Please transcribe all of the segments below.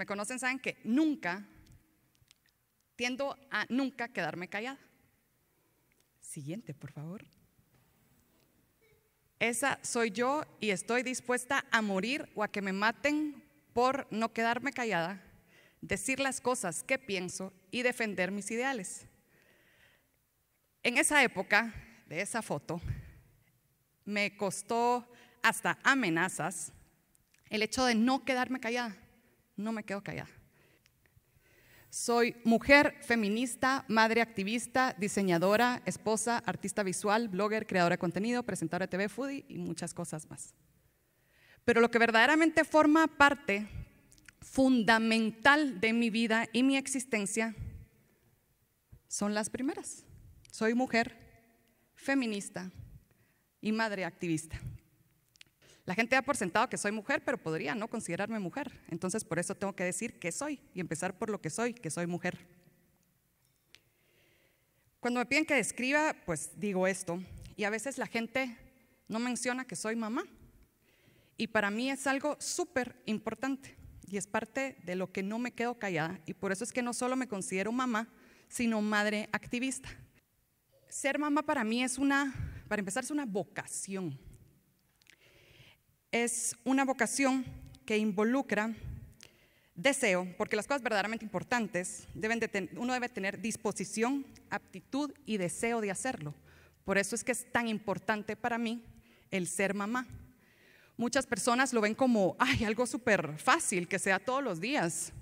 me conocen saben que nunca, tiendo a nunca quedarme callada. Siguiente, por favor. Esa soy yo y estoy dispuesta a morir o a que me maten por no quedarme callada, decir las cosas que pienso y defender mis ideales. En esa época de esa foto, me costó hasta amenazas el hecho de no quedarme callada no me quedo callada. Soy mujer feminista, madre activista, diseñadora, esposa, artista visual, blogger, creadora de contenido, presentadora de TV Foodie y muchas cosas más. Pero lo que verdaderamente forma parte fundamental de mi vida y mi existencia son las primeras. Soy mujer feminista y madre activista. La gente ha por sentado que soy mujer, pero podría no considerarme mujer. Entonces por eso tengo que decir que soy y empezar por lo que soy, que soy mujer. Cuando me piden que describa, pues digo esto. Y a veces la gente no menciona que soy mamá. Y para mí es algo súper importante y es parte de lo que no me quedo callada. Y por eso es que no solo me considero mamá, sino madre activista. Ser mamá para mí es una, para empezar, es una vocación es una vocación que involucra deseo, porque las cosas verdaderamente importantes, deben uno debe tener disposición, aptitud y deseo de hacerlo. Por eso es que es tan importante para mí el ser mamá. Muchas personas lo ven como, ay, algo súper fácil, que sea todos los días.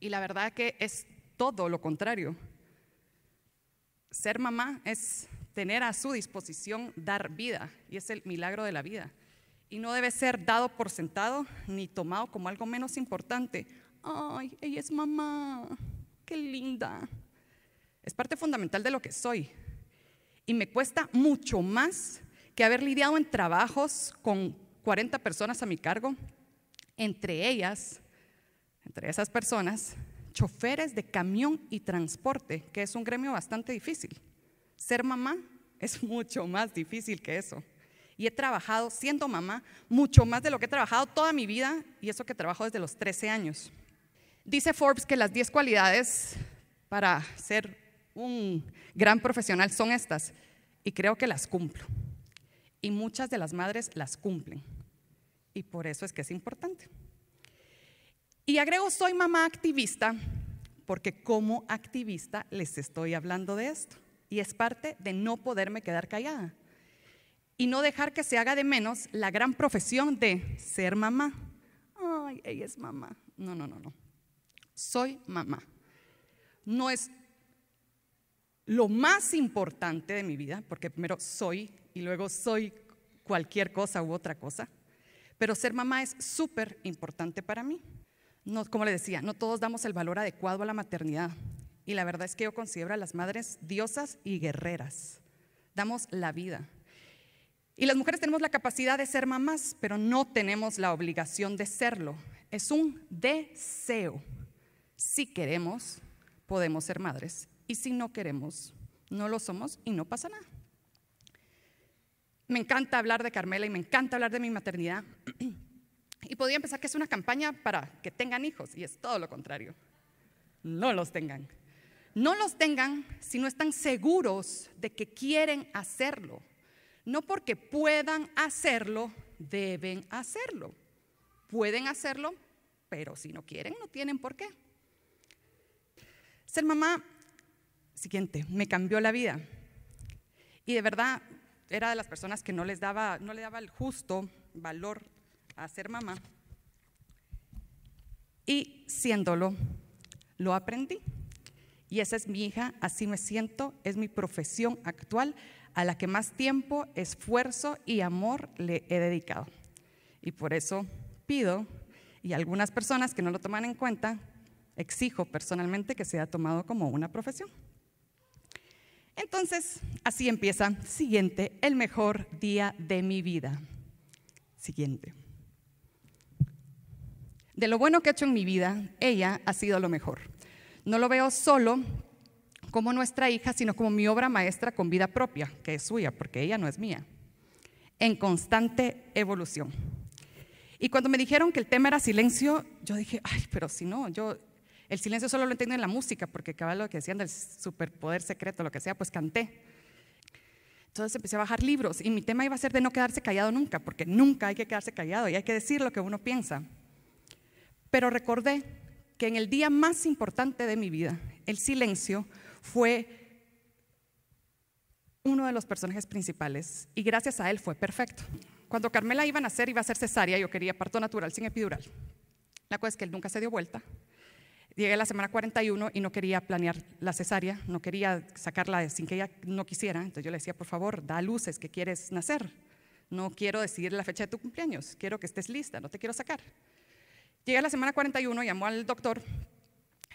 Y la verdad que es todo lo contrario. Ser mamá es tener a su disposición dar vida, y es el milagro de la vida y no debe ser dado por sentado ni tomado como algo menos importante. Ay, ella es mamá, qué linda. Es parte fundamental de lo que soy. Y me cuesta mucho más que haber lidiado en trabajos con 40 personas a mi cargo, entre ellas, entre esas personas, choferes de camión y transporte, que es un gremio bastante difícil. Ser mamá es mucho más difícil que eso y he trabajado siendo mamá mucho más de lo que he trabajado toda mi vida y eso que trabajo desde los 13 años. Dice Forbes que las 10 cualidades para ser un gran profesional son estas y creo que las cumplo. Y muchas de las madres las cumplen y por eso es que es importante. Y agrego, soy mamá activista porque como activista les estoy hablando de esto y es parte de no poderme quedar callada y no dejar que se haga de menos la gran profesión de ser mamá. Ay, ella es mamá. No, no, no, no. Soy mamá. No es lo más importante de mi vida, porque primero soy y luego soy cualquier cosa u otra cosa, pero ser mamá es súper importante para mí. como le decía, no todos damos el valor adecuado a la maternidad. Y la verdad es que yo considero a las madres diosas y guerreras. Damos la vida. Y las mujeres tenemos la capacidad de ser mamás, pero no tenemos la obligación de serlo. Es un deseo. Si queremos, podemos ser madres. Y si no queremos, no lo somos y no pasa nada. Me encanta hablar de Carmela y me encanta hablar de mi maternidad. Y podría pensar que es una campaña para que tengan hijos, y es todo lo contrario. No los tengan. No los tengan si no están seguros de que quieren hacerlo. No porque puedan hacerlo, deben hacerlo. Pueden hacerlo, pero si no quieren, no tienen por qué. Ser mamá, siguiente, me cambió la vida. Y de verdad, era de las personas que no les daba, no le daba el justo valor a ser mamá. Y siéndolo, lo aprendí y esa es mi hija, así me siento, es mi profesión actual a la que más tiempo, esfuerzo y amor le he dedicado. Y por eso pido, y algunas personas que no lo toman en cuenta, exijo personalmente que sea tomado como una profesión. Entonces, así empieza. Siguiente, el mejor día de mi vida. Siguiente. De lo bueno que he hecho en mi vida, ella ha sido lo mejor. No lo veo solo como nuestra hija, sino como mi obra maestra con vida propia, que es suya, porque ella no es mía, en constante evolución. Y cuando me dijeron que el tema era silencio, yo dije, ay, pero si no, yo el silencio solo lo entiendo en la música, porque cabal lo que decían del superpoder secreto, lo que sea, pues canté. Entonces empecé a bajar libros y mi tema iba a ser de no quedarse callado nunca, porque nunca hay que quedarse callado y hay que decir lo que uno piensa. Pero recordé que en el día más importante de mi vida, el silencio fue uno de los personajes principales y gracias a él fue perfecto. Cuando Carmela iba a nacer, iba a ser cesárea, yo quería parto natural sin epidural. La cosa es que él nunca se dio vuelta. Llegué a la semana 41 y no quería planear la cesárea, no quería sacarla sin que ella no quisiera. Entonces yo le decía, por favor, da luces que quieres nacer. No quiero decidir la fecha de tu cumpleaños, quiero que estés lista, no te quiero sacar. Llegué a la semana 41, llamó al doctor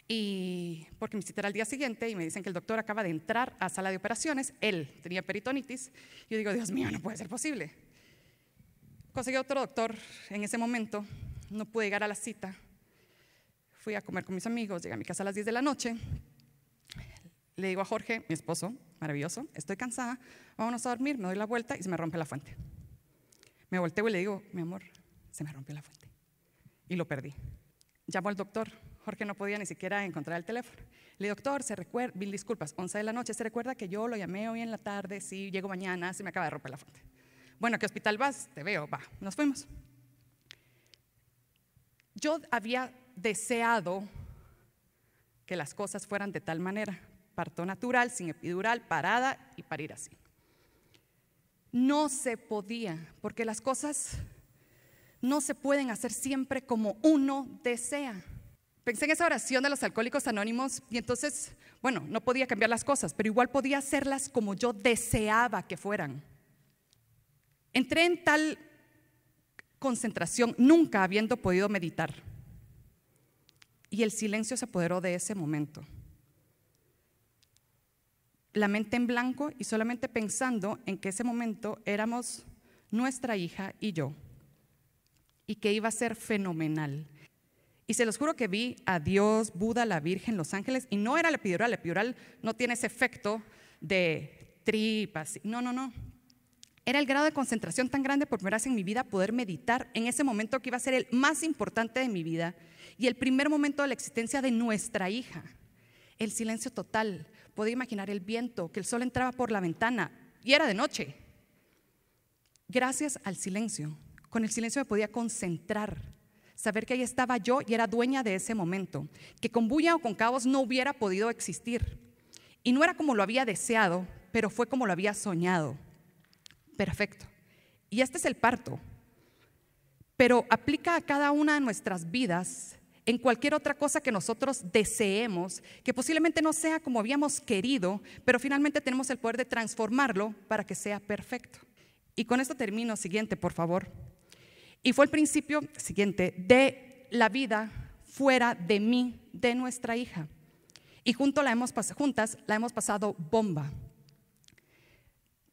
y porque mi cita era el día siguiente y me dicen que el doctor acaba de entrar a sala de operaciones, él tenía peritonitis, yo digo, Dios mío, no puede ser posible. Conseguí otro doctor en ese momento, no pude llegar a la cita, fui a comer con mis amigos, llegué a mi casa a las 10 de la noche, le digo a Jorge, mi esposo, maravilloso, estoy cansada, vámonos a dormir, me doy la vuelta y se me rompe la fuente. Me volteo y le digo, mi amor, se me rompió la fuente y lo perdí. Llamó al doctor, Jorge no podía ni siquiera encontrar el teléfono. Le dije, doctor, se recuerda, mil disculpas, 11 de la noche, se recuerda que yo lo llamé hoy en la tarde, sí, llego mañana, se me acaba de romper la fuente. Bueno, ¿qué hospital vas? Te veo, va, nos fuimos. Yo había deseado que las cosas fueran de tal manera, parto natural, sin epidural, parada y parir así. No se podía, porque las cosas no se pueden hacer siempre como uno desea. Pensé en esa oración de los alcohólicos anónimos y entonces, bueno, no podía cambiar las cosas, pero igual podía hacerlas como yo deseaba que fueran. Entré en tal concentración nunca habiendo podido meditar. Y el silencio se apoderó de ese momento. La mente en blanco y solamente pensando en que ese momento éramos nuestra hija y yo y que iba a ser fenomenal. Y se los juro que vi a Dios, Buda, la Virgen, los ángeles, y no era la epidural, la epidural no tiene ese efecto de tripas, no, no, no. Era el grado de concentración tan grande por primera vez en mi vida poder meditar en ese momento que iba a ser el más importante de mi vida y el primer momento de la existencia de nuestra hija. El silencio total. Podía imaginar el viento, que el sol entraba por la ventana y era de noche. Gracias al silencio. Con el silencio me podía concentrar, saber que ahí estaba yo y era dueña de ese momento, que con bulla o con caos no hubiera podido existir. Y no era como lo había deseado, pero fue como lo había soñado. Perfecto. Y este es el parto. Pero aplica a cada una de nuestras vidas en cualquier otra cosa que nosotros deseemos, que posiblemente no sea como habíamos querido, pero finalmente tenemos el poder de transformarlo para que sea perfecto. Y con esto termino. Siguiente, por favor. Y fue el principio siguiente de la vida fuera de mí, de nuestra hija. Y junto la hemos, juntas la hemos pasado bomba.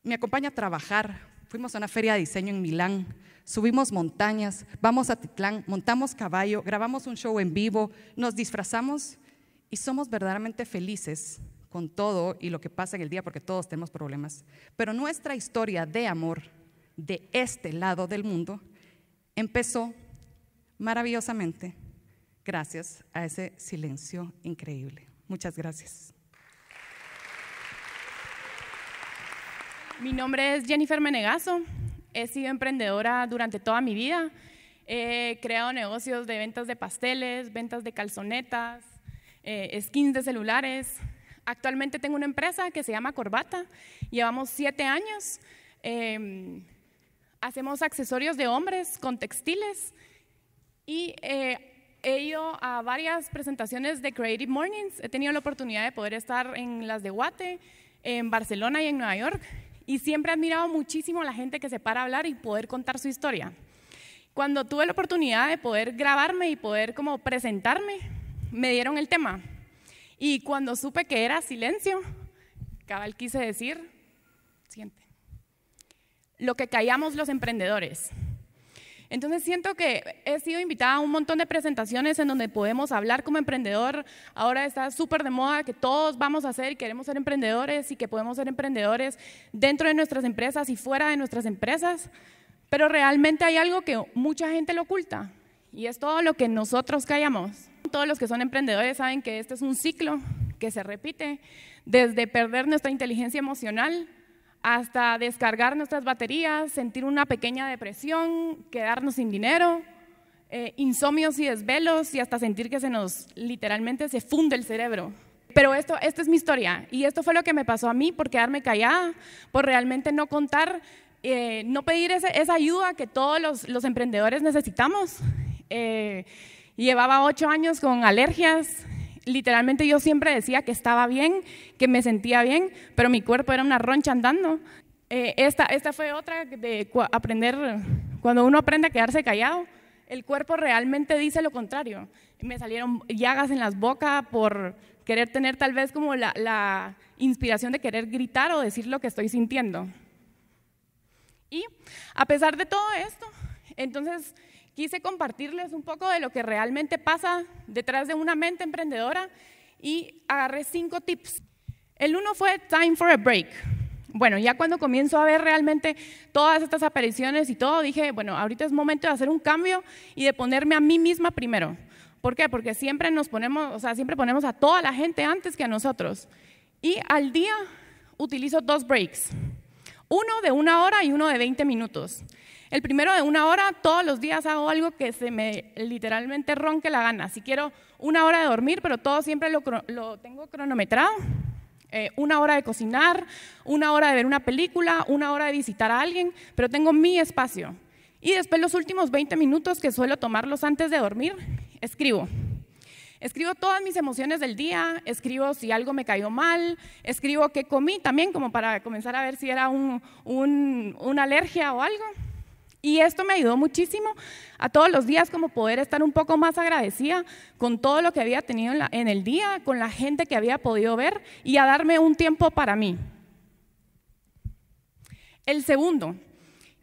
Me acompaña a trabajar. Fuimos a una feria de diseño en Milán, subimos montañas, vamos a Titlán, montamos caballo, grabamos un show en vivo, nos disfrazamos y somos verdaderamente felices con todo y lo que pasa en el día porque todos tenemos problemas. Pero nuestra historia de amor de este lado del mundo empezó maravillosamente gracias a ese silencio increíble. Muchas gracias. Mi nombre es Jennifer Menegazo. He sido emprendedora durante toda mi vida. He creado negocios de ventas de pasteles, ventas de calzonetas, eh, skins de celulares. Actualmente tengo una empresa que se llama Corbata. Llevamos siete años. Em, hacemos accesorios de hombres con textiles y eh, he ido a varias presentaciones de Creative Mornings. He tenido la oportunidad de poder estar en las de Guate, en Barcelona y en Nueva York y siempre he admirado muchísimo a la gente que se para a hablar y poder contar su historia. Cuando tuve la oportunidad de poder grabarme y poder como presentarme, me dieron el tema. Y cuando supe que era silencio, cabal quise decir, siguiente lo que callamos los emprendedores. Entonces siento que he sido invitada a un montón de presentaciones en donde podemos hablar como emprendedor. Ahora está súper de moda que todos vamos a ser y queremos ser emprendedores y que podemos ser emprendedores dentro de nuestras empresas y fuera de nuestras empresas. Pero realmente hay algo que mucha gente lo oculta y es todo lo que nosotros callamos. Todos los que son emprendedores saben que este es un ciclo que se repite desde perder nuestra inteligencia emocional hasta descargar nuestras baterías, sentir una pequeña depresión, quedarnos sin dinero, eh, insomnios y desvelos y hasta sentir que se nos literalmente se funde el cerebro. Pero esto, esta es mi historia y esto fue lo que me pasó a mí por quedarme callada, por realmente no contar, eh, no pedir esa ayuda que todos los, emprendedores necesitamos. Eh, llevaba ocho años con alergias, literalmente yo siempre decía que estaba bien, que me sentía bien, pero mi cuerpo era una roncha andando. Eh, esta, esta fue otra de aprender, cuando uno aprende a quedarse callado, el cuerpo realmente dice lo contrario. Me salieron llagas en las bocas por querer tener tal vez como la inspiración de querer gritar o decir lo que estoy sintiendo. Y a pesar de todo esto, entonces Quise compartirles un poco de lo que realmente pasa detrás de una mente emprendedora y agarré cinco tips. El uno fue Time for a Break. Bueno, ya cuando comienzo a ver realmente todas estas apariciones y todo, dije, bueno, ahorita es momento de hacer un cambio y de ponerme a mí misma primero. ¿Por qué? Porque siempre nos ponemos, o sea, siempre ponemos a toda la gente antes que a nosotros. Y al día utilizo dos breaks. Uno de una hora y uno de 20 minutos. El primero de una hora, todos los días hago algo que se me literalmente ronque la gana. Si quiero una hora de dormir, pero todo siempre lo, tengo cronometrado. Eh, una hora de cocinar, una hora de ver una película, una hora de visitar a alguien, pero tengo mi espacio. Y después los últimos 20 minutos que suelo tomarlos antes de dormir, escribo. Escribo todas mis emociones del día, escribo si algo me cayó mal, escribo qué comí también como para comenzar a ver si era una alergia o algo. Y esto me ayudó muchísimo a todos los días como poder estar un poco más agradecida con todo lo que había tenido en, el día, con la gente que había podido ver y a darme un tiempo para mí. El segundo,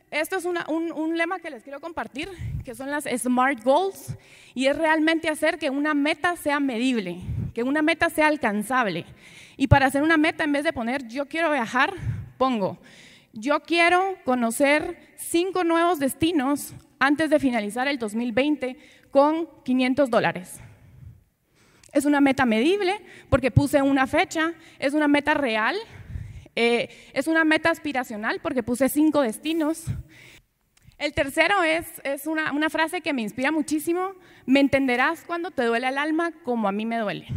esto es un, un lema que les quiero compartir, que son las SMART Goals, y es realmente hacer que una meta sea medible, que una meta sea alcanzable. Y para hacer una meta, en vez de poner yo quiero viajar, pongo yo quiero conocer cinco nuevos destinos antes de finalizar el 2020 con 500 dólares. Es una meta medible porque puse una fecha, es una meta real, eh, es una meta aspiracional porque puse cinco destinos. El tercero es, una, una frase que me inspira muchísimo, me entenderás cuando te duele el alma como a mí me duele.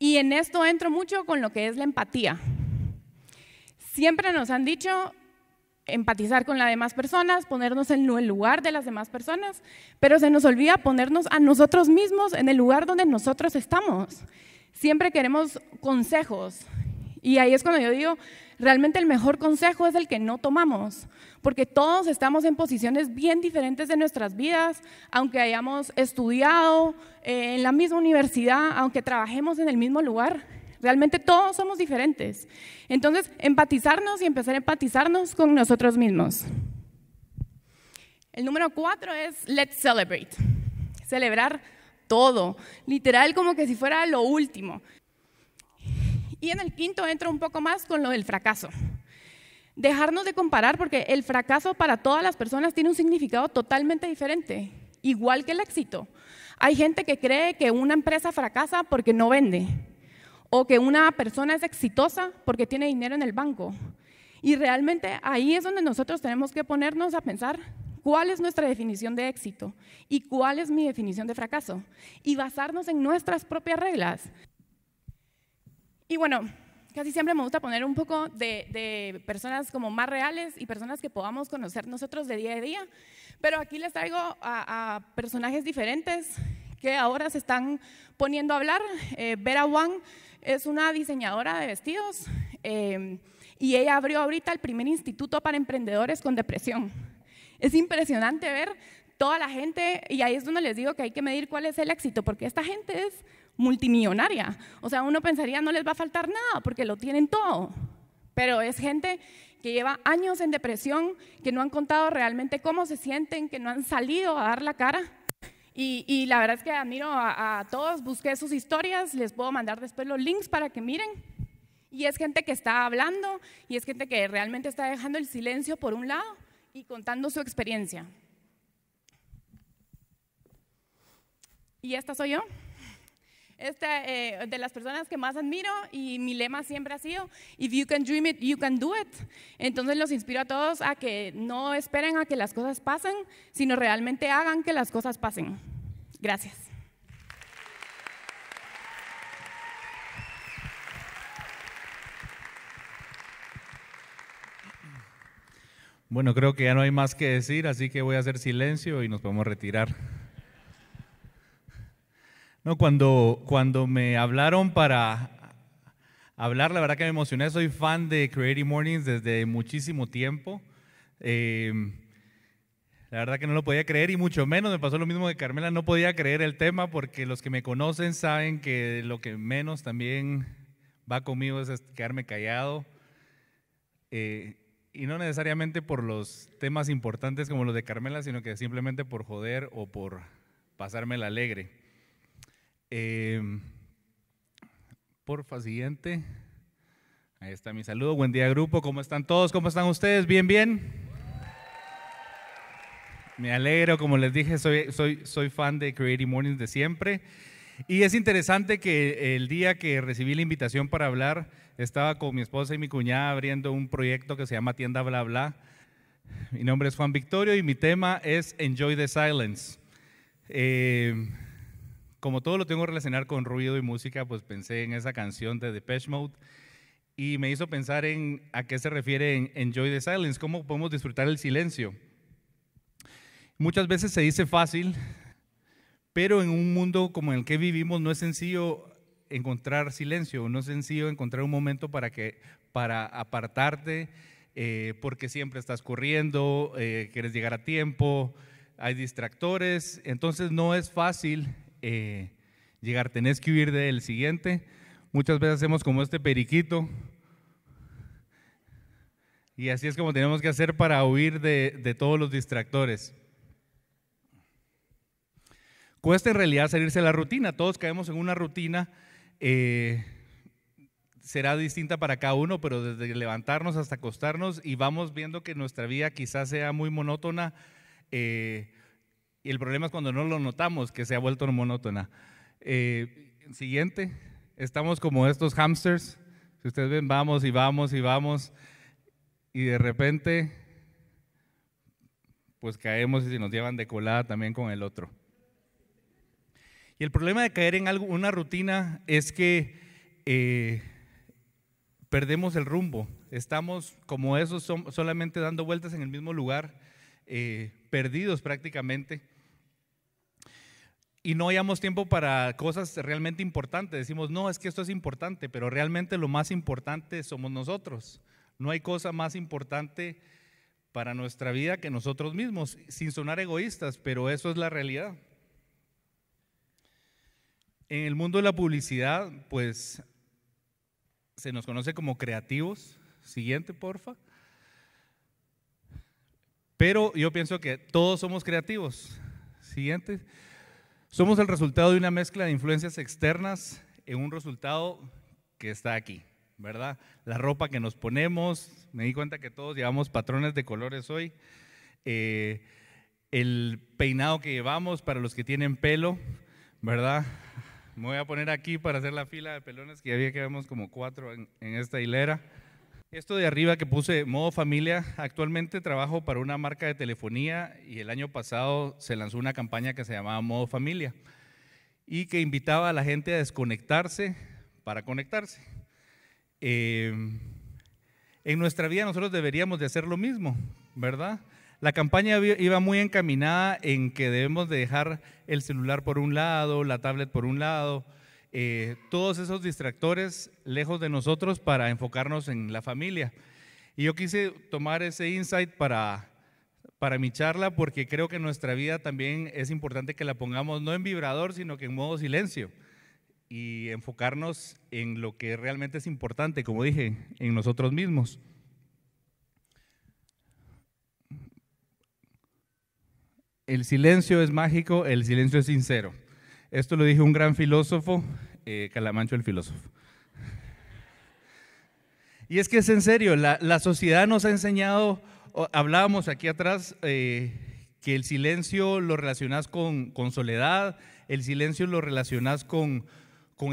Y en esto entro mucho con lo que es la empatía. Siempre nos han dicho empatizar con las demás personas, ponernos en el lugar de las demás personas, pero se nos olvida ponernos a nosotros mismos en el lugar donde nosotros estamos. Siempre queremos consejos y ahí es cuando yo digo, realmente el mejor consejo es el que no tomamos, porque todos estamos en posiciones bien diferentes de nuestras vidas, aunque hayamos estudiado eh, en la misma universidad, aunque trabajemos en el mismo lugar, Realmente todos somos diferentes. Entonces, empatizarnos y empezar a empatizarnos con nosotros mismos. El número cuatro es let's celebrate. Celebrar todo, literal como que si fuera lo último. Y en el quinto entro un poco más con lo del fracaso. Dejarnos de comparar porque el fracaso para todas las personas tiene un significado totalmente diferente, igual que el éxito. Hay gente que cree que una empresa fracasa porque no vende o que una persona es exitosa porque tiene dinero en el banco. Y realmente ahí es donde nosotros tenemos que ponernos a pensar cuál es nuestra definición de éxito y cuál es mi definición de fracaso y basarnos en nuestras propias reglas. Y bueno, casi siempre me gusta poner un poco de, personas como más reales y personas que podamos conocer nosotros de día a día, pero aquí les traigo a, personajes diferentes que ahora se están poniendo a hablar. Eh, Vera Wang es una diseñadora de vestidos em, y ella abrió ahorita el primer instituto para emprendedores con depresión. Es impresionante ver toda la gente, y ahí es donde les digo que hay que medir cuál es el éxito, porque esta gente es multimillonaria. O sea, uno pensaría no les va a faltar nada porque lo tienen todo, pero es gente que lleva años en depresión, que no han contado realmente cómo se sienten, que no han salido a dar la cara y, la verdad es que admiro a, a, todos, busqué sus historias, les puedo mandar después los links para que miren. Y es gente que está hablando y es gente que realmente está dejando el silencio por un lado y contando su experiencia. Y esta soy yo esta, eh, de las personas que más admiro y mi lema siempre ha sido, if you can dream it, you can do it. Entonces los inspiro a todos a que no esperen a que las cosas pasen, sino realmente hagan que las cosas pasen. Gracias. Bueno, creo que ya no hay más que decir, así que voy a hacer silencio y nos podemos retirar. No, cuando, cuando me hablaron para hablar, la verdad que me emocioné. Soy fan de Creative Mornings desde muchísimo tiempo. Em, la verdad que no lo podía creer y mucho menos me pasó lo mismo de Carmela. No podía creer el tema porque los que me conocen saben que lo que menos también va conmigo es quedarme callado. Eh, y no necesariamente por los temas importantes como los de Carmela, sino que simplemente por joder o por pasarme la alegre. Em, porfa, siguiente. Ahí está mi saludo. Buen día, grupo. ¿Cómo están todos? ¿Cómo están ustedes? ¿Bien, bien? Me alegro, como les dije, soy, soy, soy fan de Creative Mornings de siempre. Y es interesante que el día que recibí la invitación para hablar, estaba con mi esposa y mi cuñada abriendo un proyecto que se llama Tienda Bla Bla. Mi nombre es Juan Victorio y mi tema es Enjoy the Silence. Eh, como todo lo tengo que relacionar con ruido y música, pues pensé en esa canción de Depeche Mode y me hizo pensar en a qué se refiere en Enjoy the Silence, cómo podemos disfrutar el silencio. Muchas veces se dice fácil, pero en un mundo como el que vivimos no es sencillo encontrar silencio, no es sencillo encontrar un momento para, que, para apartarte, eh, porque siempre estás corriendo, eh, quieres llegar a tiempo, hay distractores, entonces no es fácil eh, llegar, tenés que huir del siguiente. Muchas veces hacemos como este periquito. Y así es como tenemos que hacer para huir de, todos los distractores. Cuesta en realidad salirse de la rutina. Todos caemos en una rutina. Eh, será distinta para cada uno, pero desde levantarnos hasta acostarnos y vamos viendo que nuestra vida quizás sea muy monótona. Eh, y el problema es cuando no lo notamos, que se ha vuelto monótona. Eh, siguiente, estamos como estos hamsters. Si ustedes ven, vamos y vamos y vamos. Y de repente, pues caemos y nos llevan de colada también con el otro. Y el problema de caer en algo, una rutina es que eh, perdemos el rumbo. Estamos como esos, solamente dando vueltas en el mismo lugar, eh, perdidos prácticamente y no hayamos tiempo para cosas realmente importantes. Decimos, no, es que esto es importante, pero realmente lo más importante somos nosotros. No hay cosa más importante para nuestra vida que nosotros mismos, sin sonar egoístas, pero eso es la realidad. En el mundo de la publicidad, pues se nos conoce como creativos. Siguiente, porfa. Pero yo pienso que todos somos creativos. Siguiente. Somos el resultado de una mezcla de influencias externas en un resultado que está aquí, ¿verdad? La ropa que nos ponemos, me di cuenta que todos llevamos patrones de colores hoy, eh, el peinado que llevamos para los que tienen pelo, ¿verdad? Me voy a poner aquí para hacer la fila de pelones que había que vemos como cuatro en esta hilera. Esto de arriba que puse modo familia, actualmente trabajo para una marca de telefonía y el año pasado se lanzó una campaña que se llamaba modo familia y que invitaba a la gente a desconectarse para conectarse. Em, en nuestra vida nosotros deberíamos de hacer lo mismo, ¿verdad? La campaña iba muy encaminada en que debemos de dejar el celular por un lado, la tablet por un lado, eh, todos esos distractores lejos de nosotros para enfocarnos en la familia. Y yo quise tomar ese insight para, para mi charla porque creo que nuestra vida también es importante que la pongamos no en vibrador, sino que en modo silencio y enfocarnos en lo que realmente es importante, como dije, en nosotros mismos. El silencio es mágico, el silencio es sincero. Esto lo dijo un gran filósofo, eh, Calamancho el filósofo. Y es que es en serio, la, sociedad nos ha enseñado, hablábamos aquí atrás, eh, que el silencio lo relacionas con, soledad, el silencio lo relacionas con,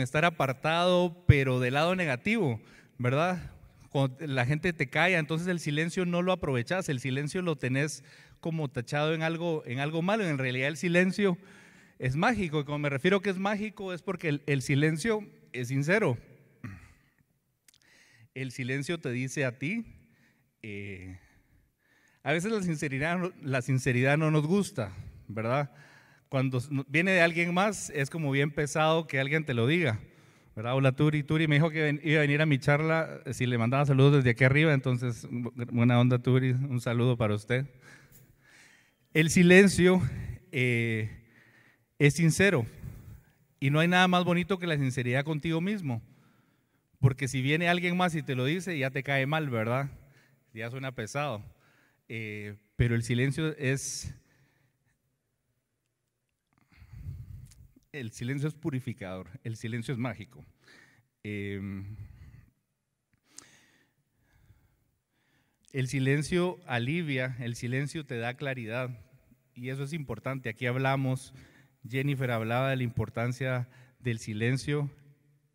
estar apartado, pero del lado negativo, ¿verdad? Cuando la gente te calla, entonces el silencio no lo aprovechás, el silencio lo tenés como tachado en algo, en algo malo, en realidad el silencio es mágico. Y cuando me refiero que es mágico es porque el, silencio es sincero. El silencio te dice a ti, eh, a veces la sinceridad, la sinceridad no nos gusta, ¿verdad? Cuando viene de alguien más es como bien pesado que alguien te lo diga. ¿verdad? Hola Turi, Turi me dijo que iba a venir a mi charla eh, si le mandaba saludos desde aquí arriba, entonces buena onda Turi, un saludo para usted. El silencio eh, es sincero. Y no hay nada más bonito que la sinceridad contigo mismo. Porque si viene alguien más y te lo dice, ya te cae mal, ¿verdad? Ya suena pesado. Eh, pero el silencio es... El silencio es purificador, el silencio es mágico. Em, el silencio alivia, el silencio te da claridad. Y eso es importante. Aquí hablamos Jennifer hablaba de la importancia del silencio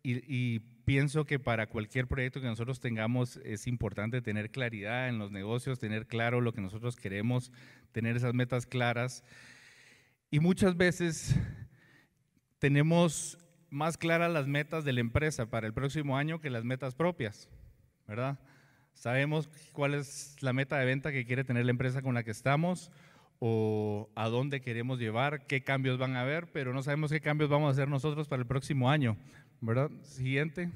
y, pienso que para cualquier proyecto que nosotros tengamos es importante tener claridad en los negocios, tener claro lo que nosotros queremos, tener esas metas claras. Y muchas veces tenemos más claras las metas de la empresa para el próximo año que las metas propias, ¿verdad? Sabemos cuál es la meta de venta que quiere tener la empresa con la que estamos, o a dónde queremos llevar, qué cambios van a haber, pero no sabemos qué cambios vamos a hacer nosotros para el próximo año, ¿verdad? Siguiente.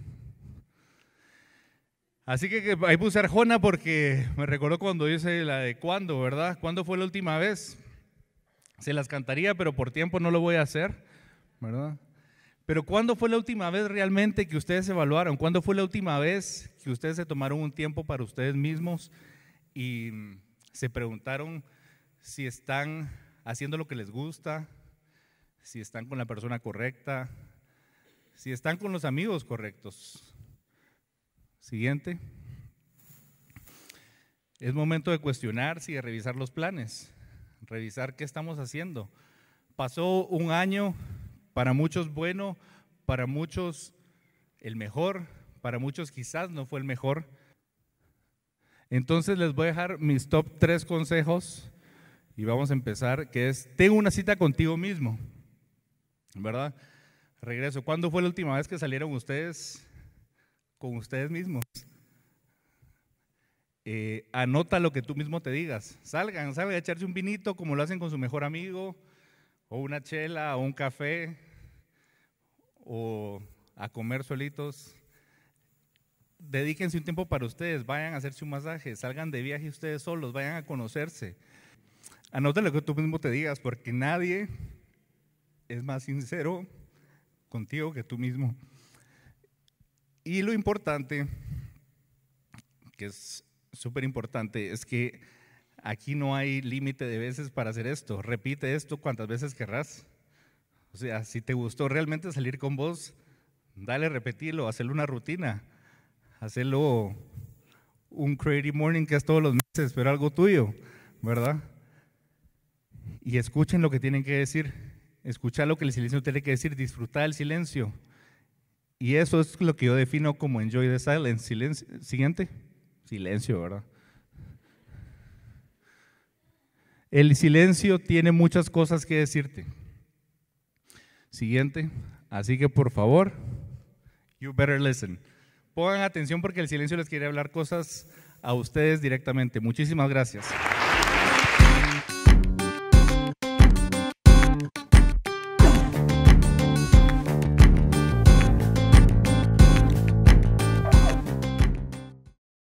Así que ahí puse Arjona porque me recordó cuando hice la de cuándo, ¿verdad? ¿Cuándo fue la última vez? Se las cantaría, pero por tiempo no lo voy a hacer, ¿verdad? Pero ¿cuándo fue la última vez realmente que ustedes se evaluaron? ¿Cuándo fue la última vez que ustedes se tomaron un tiempo para ustedes mismos y se preguntaron, si están haciendo lo que les gusta, si están con la persona correcta, si están con los amigos correctos. Siguiente. Es momento de cuestionar y de revisar los planes, revisar qué estamos haciendo. Pasó un año, para muchos bueno, para muchos el mejor, para muchos quizás no fue el mejor. Entonces les voy a dejar mis top tres consejos y vamos a empezar, que es, tengo una cita contigo mismo, ¿verdad? Regreso, ¿cuándo fue la última vez que salieron ustedes con ustedes mismos? Eh, anota lo que tú mismo te digas. Salgan, salgan a echarse un vinito como lo hacen con su mejor amigo, o una chela, o un café, o a comer solitos. Dedíquense un tiempo para ustedes, vayan a hacerse un masaje, salgan de viaje ustedes solos, vayan a conocerse. Anota lo que tú mismo te digas, porque nadie es más sincero contigo que tú mismo. Y lo importante, que es súper importante, es que aquí no hay límite de veces para hacer esto. Repite esto cuantas veces querrás. O sea, si te gustó realmente salir con vos, dale, repetirlo, hacerlo una rutina, hacerlo un crazy Morning que es todos los meses, pero algo tuyo, ¿verdad? y escuchen lo que tienen que decir, escuchar lo que el silencio tiene que decir, disfrutar el silencio. Y eso es lo que yo defino como enjoy the silence. Silencio, siguiente, silencio, ¿verdad? El silencio tiene muchas cosas que decirte. Siguiente, así que por favor, you better listen. Pongan atención porque el silencio les quiere hablar cosas a ustedes directamente. Muchísimas gracias.